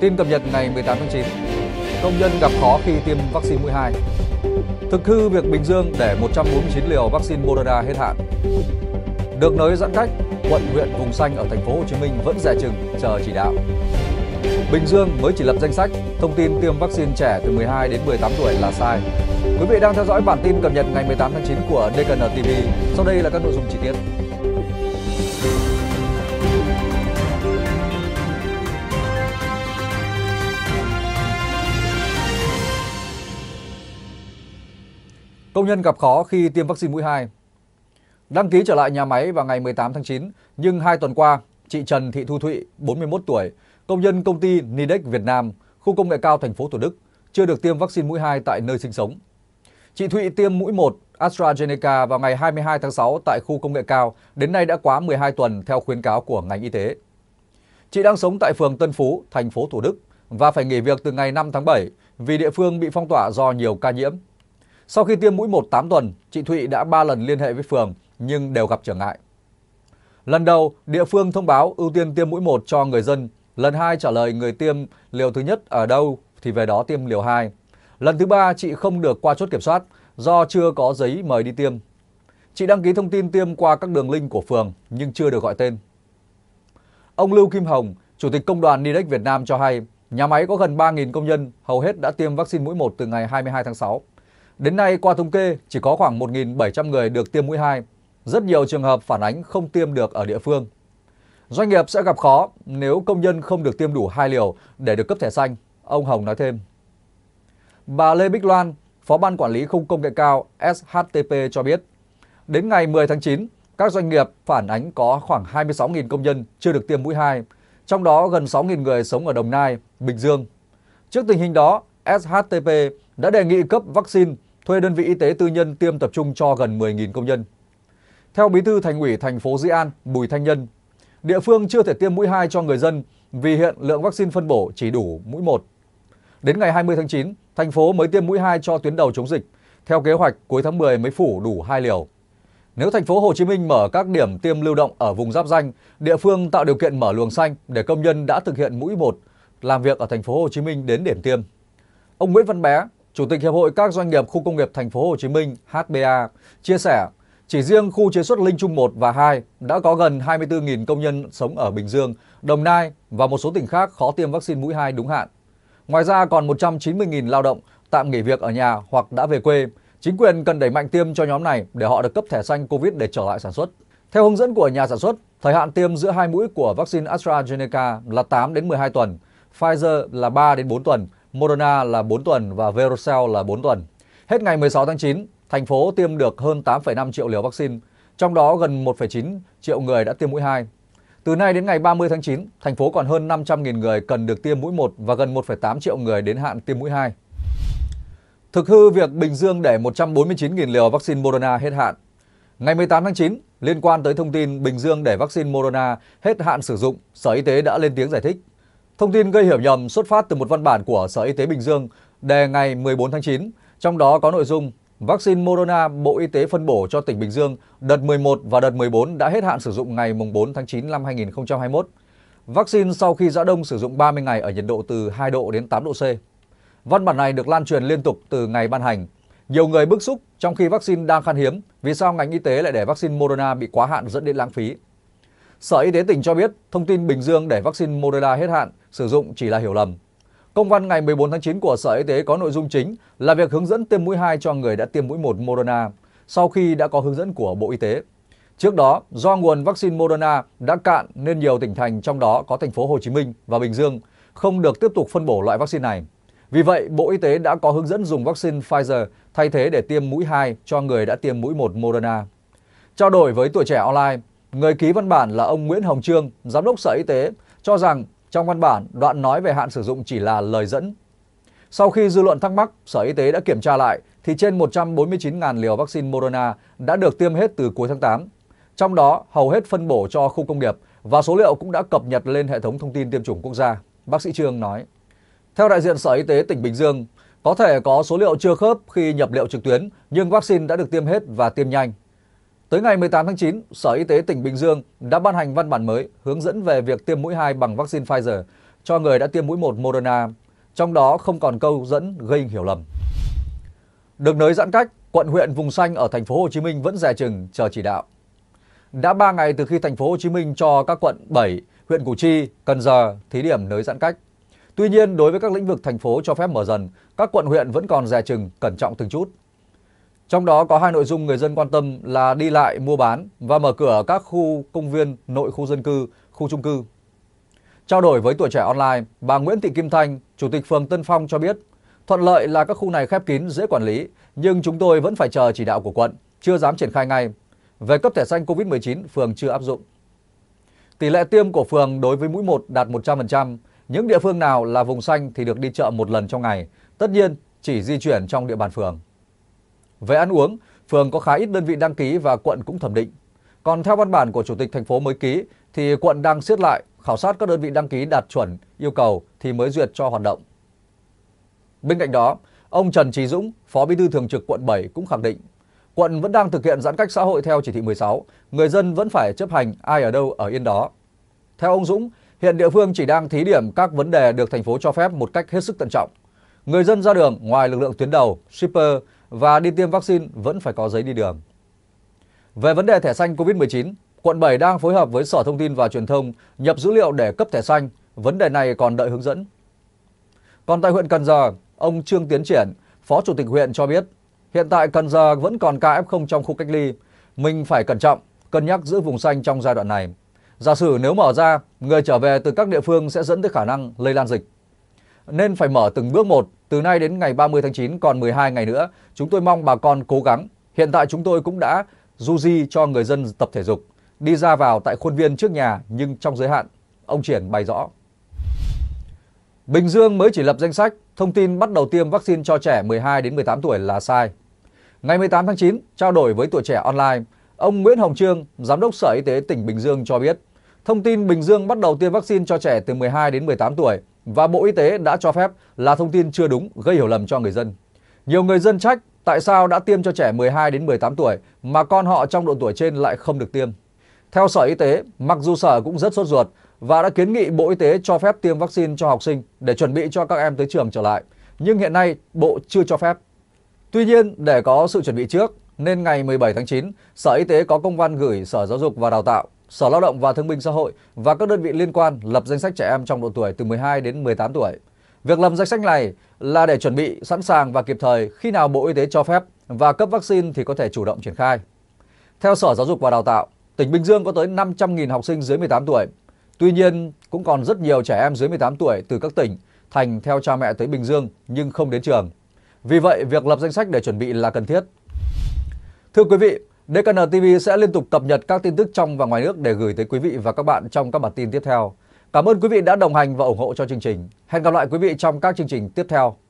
Tin cập nhật ngày 18 tháng 9 Công nhân gặp khó khi tiêm vaccine mũi 2 Thực hư việc Bình Dương để 149 liều vaccine Moderna hết hạn Được nới giãn cách, quận huyện vùng xanh ở thành phố Hồ Chí Minh vẫn dè chừng chờ chỉ đạo Bình Dương mới chỉ lập danh sách, thông tin tiêm vaccine trẻ từ 12 đến 18 tuổi là sai. Quý vị đang theo dõi bản tin cập nhật ngày 18 tháng 9 của DKN TV. Sau đây là các nội dung chi tiết. Công nhân gặp khó khi tiêm vaccine mũi 2 Đăng ký trở lại nhà máy vào ngày 18 tháng 9, nhưng hai tuần qua, chị Trần Thị Thu Thụy, 41 tuổi, công nhân công ty Nidex Việt Nam, khu công nghệ cao thành phố Thủ Đức, chưa được tiêm vaccine mũi 2 tại nơi sinh sống. Chị Thụy tiêm mũi 1 AstraZeneca vào ngày 22 tháng 6 tại khu công nghệ cao, đến nay đã quá 12 tuần theo khuyến cáo của ngành y tế. Chị đang sống tại phường Tân Phú, thành phố Thủ Đức và phải nghỉ việc từ ngày 5 tháng 7 vì địa phương bị phong tỏa do nhiều ca nhiễm. Sau khi tiêm mũi 1 8 tuần, chị Thụy đã 3 lần liên hệ với phường nhưng đều gặp trở ngại. Lần đầu, địa phương thông báo ưu tiên tiêm mũi 1 cho người dân. Lần 2 trả lời người tiêm liều thứ nhất ở đâu thì về đó tiêm liều 2. Lần thứ 3, chị không được qua chốt kiểm soát do chưa có giấy mời đi tiêm. Chị đăng ký thông tin tiêm qua các đường link của phường nhưng chưa được gọi tên. Ông Lưu Kim Hồng, Chủ tịch Công đoàn Nidec Việt Nam cho hay, nhà máy có gần 3.000 công nhân, hầu hết đã tiêm vaccine mũi 1 từ ngày 22 tháng 6. Đến nay qua thống kê chỉ có khoảng 1.700 người được tiêm mũi 2. Rất nhiều trường hợp phản ánh không tiêm được ở địa phương. Doanh nghiệp sẽ gặp khó nếu công nhân không được tiêm đủ hai liều để được cấp thẻ xanh, ông Hồng nói thêm. Bà Lê Bích Loan, Phó Ban Quản lý không Công nghệ Cao SHTP cho biết, đến ngày 10 tháng 9, các doanh nghiệp phản ánh có khoảng 26.000 công nhân chưa được tiêm mũi 2, trong đó gần 6.000 người sống ở Đồng Nai, Bình Dương. Trước tình hình đó, SHTP đã đề nghị cấp vaccine thuê đơn vị y tế tư nhân tiêm tập trung cho gần 10.000 công nhân. Theo Bí thư Thành ủy thành phố Dĩ An, Bùi Thanh Nhân, địa phương chưa thể tiêm mũi 2 cho người dân vì hiện lượng vaccine phân bổ chỉ đủ mũi 1. Đến ngày 20 tháng 9, thành phố mới tiêm mũi 2 cho tuyến đầu chống dịch. Theo kế hoạch, cuối tháng 10 mới phủ đủ 2 liều. Nếu thành phố Hồ Chí Minh mở các điểm tiêm lưu động ở vùng giáp danh, địa phương tạo điều kiện mở luồng xanh để công nhân đã thực hiện mũi 1 làm việc ở thành phố Hồ Chí Minh đến điểm tiêm. Ông Nguyễn Văn Bé, Chủ tịch Hiệp hội các doanh nghiệp khu công nghiệp thành phố Hồ Chí Minh HBA chia sẻ, chỉ riêng khu chế xuất Linh Trung 1 và 2 đã có gần 24.000 công nhân sống ở Bình Dương, Đồng Nai và một số tỉnh khác khó tiêm vaccine mũi 2 đúng hạn. Ngoài ra còn 190.000 lao động tạm nghỉ việc ở nhà hoặc đã về quê. Chính quyền cần đẩy mạnh tiêm cho nhóm này để họ được cấp thẻ xanh COVID để trở lại sản xuất. Theo hướng dẫn của nhà sản xuất, thời hạn tiêm giữa hai mũi của vaccine AstraZeneca là 8 đến 12 tuần, Pfizer là 3 đến 4 tuần Moderna là 4 tuần và Verocell là 4 tuần. Hết ngày 16 tháng 9, thành phố tiêm được hơn 8,5 triệu liều vaccine, trong đó gần 1,9 triệu người đã tiêm mũi 2. Từ nay đến ngày 30 tháng 9, thành phố còn hơn 500.000 người cần được tiêm mũi 1 và gần 1,8 triệu người đến hạn tiêm mũi 2. Thực hư việc Bình Dương để 149.000 liều vaccine Moderna hết hạn. Ngày 18 tháng 9, liên quan tới thông tin Bình Dương để vaccine Moderna hết hạn sử dụng, Sở Y tế đã lên tiếng giải thích. Thông tin gây hiểu nhầm xuất phát từ một văn bản của Sở Y tế Bình Dương đề ngày 14 tháng 9, trong đó có nội dung vaccine Moderna Bộ Y tế phân bổ cho tỉnh Bình Dương đợt 11 và đợt 14 đã hết hạn sử dụng ngày 4 tháng 9 năm 2021. Vaccine sau khi giã đông sử dụng 30 ngày ở nhiệt độ từ 2 độ đến 8 độ C. Văn bản này được lan truyền liên tục từ ngày ban hành. Nhiều người bức xúc trong khi vaccine đang khan hiếm, vì sao ngành y tế lại để vaccine Moderna bị quá hạn dẫn đến lãng phí? Sở Y tế tỉnh cho biết thông tin Bình Dương để vaccine Moderna hết hạn sử dụng chỉ là hiểu lầm. Công văn ngày 14 tháng 9 của Sở Y tế có nội dung chính là việc hướng dẫn tiêm mũi 2 cho người đã tiêm mũi 1 Moderna sau khi đã có hướng dẫn của Bộ Y tế. Trước đó, do nguồn vaccine Moderna đã cạn nên nhiều tỉnh thành trong đó có thành phố Hồ Chí Minh và Bình Dương không được tiếp tục phân bổ loại vaccine này. Vì vậy, Bộ Y tế đã có hướng dẫn dùng vaccine Pfizer thay thế để tiêm mũi 2 cho người đã tiêm mũi 1 Moderna. Trao đổi với tuổi trẻ online, người ký văn bản là ông Nguyễn Hồng Trương, Giám đốc Sở Y tế, cho rằng trong văn bản, đoạn nói về hạn sử dụng chỉ là lời dẫn. Sau khi dư luận thắc mắc, Sở Y tế đã kiểm tra lại thì trên 149.000 liều vaccine Moderna đã được tiêm hết từ cuối tháng 8. Trong đó, hầu hết phân bổ cho khu công nghiệp và số liệu cũng đã cập nhật lên hệ thống thông tin tiêm chủng quốc gia, bác sĩ Trương nói. Theo đại diện Sở Y tế tỉnh Bình Dương, có thể có số liệu chưa khớp khi nhập liệu trực tuyến, nhưng vaccine đã được tiêm hết và tiêm nhanh. Tới ngày 18 tháng 9, Sở Y tế tỉnh Bình Dương đã ban hành văn bản mới hướng dẫn về việc tiêm mũi 2 bằng vaccine Pfizer cho người đã tiêm mũi 1 Moderna, trong đó không còn câu dẫn gây hiểu lầm. Được nới giãn cách, quận huyện vùng xanh ở thành phố Hồ Chí Minh vẫn dè chừng chờ chỉ đạo. Đã 3 ngày từ khi thành phố Hồ Chí Minh cho các quận 7, huyện Củ Chi, Cần Giờ thí điểm nới giãn cách. Tuy nhiên, đối với các lĩnh vực thành phố cho phép mở dần, các quận huyện vẫn còn dè chừng cẩn trọng từng chút. Trong đó có hai nội dung người dân quan tâm là đi lại mua bán và mở cửa các khu công viên nội khu dân cư, khu trung cư. Trao đổi với tuổi trẻ online, bà Nguyễn Thị Kim Thanh, Chủ tịch phường Tân Phong cho biết, thuận lợi là các khu này khép kín dễ quản lý, nhưng chúng tôi vẫn phải chờ chỉ đạo của quận, chưa dám triển khai ngay. Về cấp thẻ xanh COVID-19, phường chưa áp dụng. Tỷ lệ tiêm của phường đối với mũi 1 đạt 100%, những địa phương nào là vùng xanh thì được đi chợ một lần trong ngày, tất nhiên chỉ di chuyển trong địa bàn phường. Về ăn uống, phường có khá ít đơn vị đăng ký và quận cũng thẩm định. Còn theo văn bản của chủ tịch thành phố mới ký thì quận đang siết lại, khảo sát các đơn vị đăng ký đạt chuẩn yêu cầu thì mới duyệt cho hoạt động. Bên cạnh đó, ông Trần Trí Dũng, Phó Bí thư Thường trực quận 7 cũng khẳng định, quận vẫn đang thực hiện giãn cách xã hội theo chỉ thị 16, người dân vẫn phải chấp hành ai ở đâu ở yên đó. Theo ông Dũng, hiện địa phương chỉ đang thí điểm các vấn đề được thành phố cho phép một cách hết sức thận trọng. Người dân ra đường ngoài lực lượng tuyến đầu, shipper, và đi tiêm vaccine vẫn phải có giấy đi đường. Về vấn đề thẻ xanh COVID-19, quận 7 đang phối hợp với Sở Thông tin và Truyền thông nhập dữ liệu để cấp thẻ xanh, vấn đề này còn đợi hướng dẫn. Còn tại huyện Cần Giờ, ông Trương Tiến Triển, Phó Chủ tịch huyện cho biết, hiện tại Cần Giờ vẫn còn ca F0 trong khu cách ly, mình phải cẩn trọng, cân nhắc giữ vùng xanh trong giai đoạn này. Giả sử nếu mở ra, người trở về từ các địa phương sẽ dẫn tới khả năng lây lan dịch. Nên phải mở từng bước một từ nay đến ngày 30 tháng 9 còn 12 ngày nữa. Chúng tôi mong bà con cố gắng. Hiện tại chúng tôi cũng đã du di cho người dân tập thể dục, đi ra vào tại khuôn viên trước nhà nhưng trong giới hạn, ông Triển bày rõ. Bình Dương mới chỉ lập danh sách, thông tin bắt đầu tiêm vaccine cho trẻ 12 đến 18 tuổi là sai. Ngày 18 tháng 9, trao đổi với tuổi trẻ online, ông Nguyễn Hồng Trương, Giám đốc Sở Y tế tỉnh Bình Dương cho biết, thông tin Bình Dương bắt đầu tiêm vaccine cho trẻ từ 12 đến 18 tuổi và Bộ Y tế đã cho phép là thông tin chưa đúng gây hiểu lầm cho người dân. Nhiều người dân trách tại sao đã tiêm cho trẻ 12 đến 18 tuổi mà con họ trong độ tuổi trên lại không được tiêm. Theo Sở Y tế, mặc dù Sở cũng rất sốt ruột và đã kiến nghị Bộ Y tế cho phép tiêm vaccine cho học sinh để chuẩn bị cho các em tới trường trở lại. Nhưng hiện nay, Bộ chưa cho phép. Tuy nhiên, để có sự chuẩn bị trước, nên ngày 17 tháng 9, Sở Y tế có công văn gửi Sở Giáo dục và Đào tạo Sở Lao động và Thương binh Xã hội và các đơn vị liên quan lập danh sách trẻ em trong độ tuổi từ 12 đến 18 tuổi. Việc lập danh sách này là để chuẩn bị sẵn sàng và kịp thời khi nào Bộ Y tế cho phép và cấp vaccine thì có thể chủ động triển khai. Theo Sở Giáo dục và Đào tạo, tỉnh Bình Dương có tới 500.000 học sinh dưới 18 tuổi. Tuy nhiên, cũng còn rất nhiều trẻ em dưới 18 tuổi từ các tỉnh thành theo cha mẹ tới Bình Dương nhưng không đến trường. Vì vậy, việc lập danh sách để chuẩn bị là cần thiết. Thưa quý vị, DKN TV sẽ liên tục cập nhật các tin tức trong và ngoài nước để gửi tới quý vị và các bạn trong các bản tin tiếp theo. Cảm ơn quý vị đã đồng hành và ủng hộ cho chương trình. Hẹn gặp lại quý vị trong các chương trình tiếp theo.